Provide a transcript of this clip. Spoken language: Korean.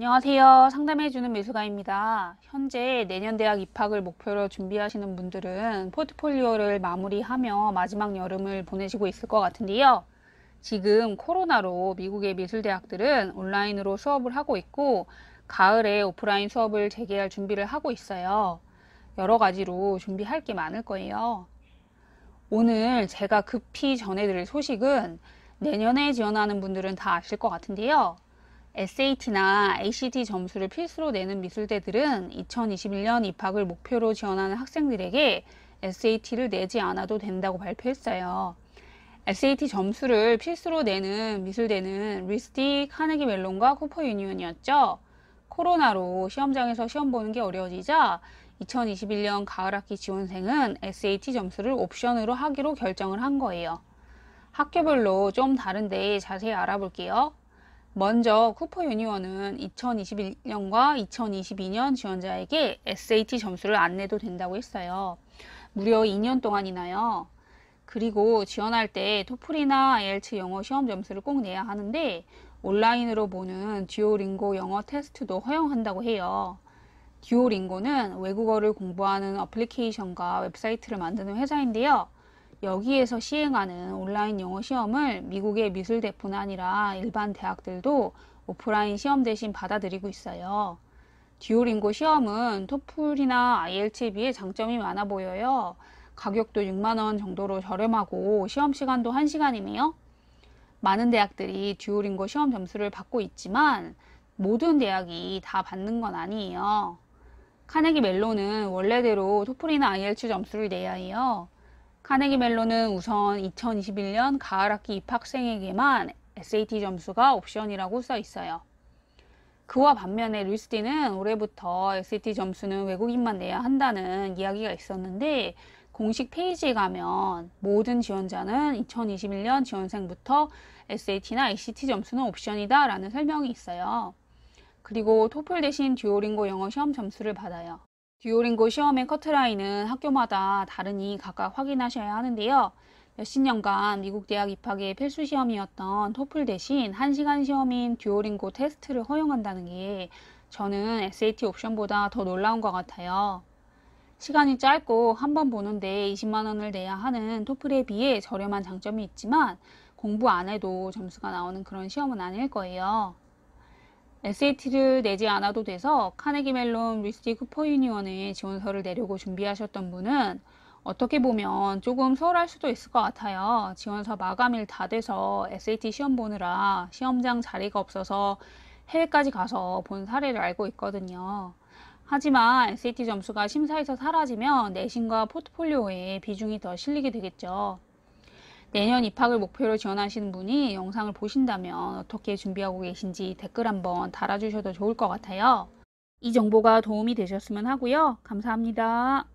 안녕하세요. 상담해주는 미술가입니다. 현재 내년 대학 입학을 목표로 준비하시는 분들은 포트폴리오를 마무리하며 마지막 여름을 보내시고 있을 것 같은데요. 지금 코로나로 미국의 미술대학들은 온라인으로 수업을 하고 있고 가을에 오프라인 수업을 재개할 준비를 하고 있어요. 여러 가지로 준비할 게 많을 거예요. 오늘 제가 급히 전해드릴 소식은 내년에 지원하는 분들은 다 아실 것 같은데요. SAT나 ACT 점수를 필수로 내는 미술대들은 2021년 입학을 목표로 지원하는 학생들에게 SAT를 내지 않아도 된다고 발표했어요. SAT 점수를 필수로 내는 미술대는 리스티, 카네기 멜론과 쿠퍼 유니온이었죠. 코로나로 시험장에서 시험 보는 게 어려워지자 2021년 가을학기 지원생은 SAT 점수를 옵션으로 하기로 결정을 한 거예요. 학교별로 좀 다른데 자세히 알아볼게요. 먼저 쿠퍼 유니원은 2021년과 2022년 지원자에게 SAT 점수를 안 내도 된다고 했어요. 무려 2년 동안이나요. 그리고 지원할 때 토플이나 IELTS 영어 시험 점수를 꼭 내야 하는데 온라인으로 보는 듀오링고 영어 테스트도 허용한다고 해요. 듀오링고는 외국어를 공부하는 어플리케이션과 웹사이트를 만드는 회사인데요. 여기에서 시행하는 온라인 영어 시험을 미국의 미술대뿐 아니라 일반 대학들도 오프라인 시험 대신 받아들이고 있어요. 듀오링고 시험은 토플이나 IELTS에 비해 장점이 많아 보여요. 가격도 6만원 정도로 저렴하고 시험 시간도 1시간이네요. 많은 대학들이 듀오링고 시험 점수를 받고 있지만 모든 대학이 다 받는 건 아니에요. 카네기 멜로는 원래대로 토플이나 IELTS 점수를 내야 해요. 카네기 멜론은 우선 2021년 가을학기 입학생에게만 SAT 점수가 옵션이라고 써 있어요. 그와 반면에 루이스디는 올해부터 SAT 점수는 외국인만 내야 한다는 이야기가 있었는데 공식 페이지에 가면 모든 지원자는 2021년 지원생부터 SAT나 ACT 점수는 옵션이다 라는 설명이 있어요. 그리고 토플 대신 듀오링고 영어 시험 점수를 받아요. 듀오링고 시험의 커트라인은 학교마다 다르니 각각 확인하셔야 하는데요. 몇십 년간 미국 대학 입학의 필수 시험이었던 토플 대신 한시간 시험인 듀오링고 테스트를 허용한다는 게 저는 SAT 옵션보다 더 놀라운 것 같아요. 시간이 짧고 한 번 보는데 20만원을 내야 하는 토플에 비해 저렴한 장점이 있지만 공부 안 해도 점수가 나오는 그런 시험은 아닐 거예요. SAT를 내지 않아도 돼서 카네기 멜론 위스티 쿠퍼 유니원에 지원서를 내려고 준비하셨던 분은 어떻게 보면 조금 소홀할 수도 있을 것 같아요. 지원서 마감일 다 돼서 SAT 시험 보느라 시험장 자리가 없어서 해외까지 가서 본 사례를 알고 있거든요. 하지만 SAT 점수가 심사에서 사라지면 내신과 포트폴리오에 비중이 더 실리게 되겠죠. 내년 입학을 목표로 지원하시는 분이 영상을 보신다면 어떻게 준비하고 계신지 댓글 한번 달아주셔도 좋을 것 같아요. 이 정보가 도움이 되셨으면 하고요. 감사합니다.